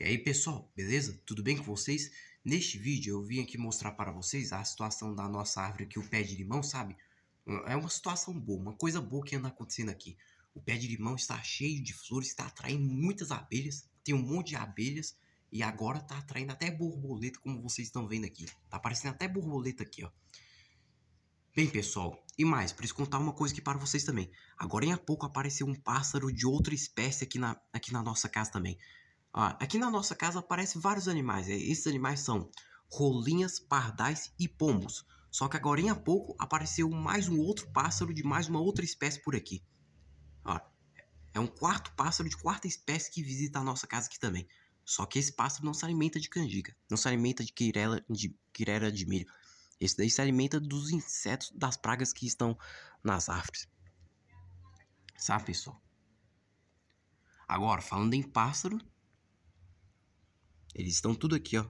E aí pessoal, beleza? Tudo bem com vocês? Neste vídeo eu vim aqui mostrar para vocês a situação da nossa árvore aqui, o pé de limão, sabe? É uma situação boa, uma coisa boa que anda acontecendo aqui. O pé de limão está cheio de flores, está atraindo muitas abelhas, tem um monte de abelhas e agora está atraindo até borboleta, como vocês estão vendo aqui. Tá aparecendo até borboleta aqui, ó. Bem, pessoal, e mais, preciso contar uma coisa aqui para vocês também. Agora em pouco apareceu um pássaro de outra espécie aqui na, aqui na nossa casa também. Ah, aqui na nossa casa aparecem vários animais. É, esses animais são rolinhas, pardais e pombos. Só que agora em pouco apareceu mais um outro pássaro de mais uma outra espécie por aqui. é um quarto pássaro de quarta espécie que visita a nossa casa aqui também. Só que esse pássaro não se alimenta de canjica, não se alimenta de quirela de, quirela de milho. Esse daí se alimenta dos insetos, das pragas que estão nas árvores. Sabe, pessoal? Agora, falando em pássaro, eles estão tudo aqui, ó.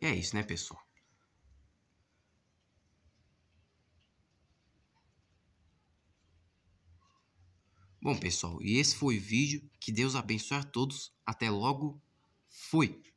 E é isso, né, pessoal? Bom, pessoal, e esse foi o vídeo. Que Deus abençoe a todos. Até logo. Fui!